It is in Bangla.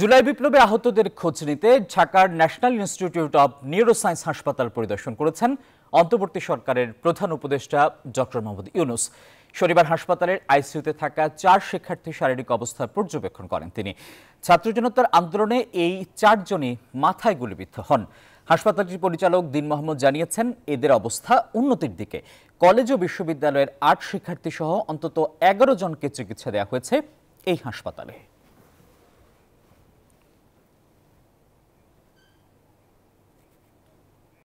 জুলাই বিপ্লবে আহতদের খোঁজ নিতে ঢাকার ন্যাশনাল ইনস্টিটিউট অব সায়েন্স হাসপাতাল পরিদর্শন করেছেন অন্তর্বর্তী সরকারের প্রধান উপদেষ্টা ডক্টর মোহাম্মদ ইউনুস শনিবার হাসপাতালের আইসিউতে থাকা চার শিক্ষার্থীর শারীরিক অবস্থা পর্যবেক্ষণ করেন তিনি ছাত্র জনতার আন্দোলনে এই চারজনই মাথায় গুলিবিদ্ধ হন হাসপাতালটির পরিচালক দিন মোহাম্মদ জানিয়েছেন এদের অবস্থা উন্নতির দিকে কলেজ ও বিশ্ববিদ্যালয়ের আট শিক্ষার্থী সহ অন্তত এগারো জনকে চিকিৎসা দেওয়া হয়েছে এই হাসপাতালে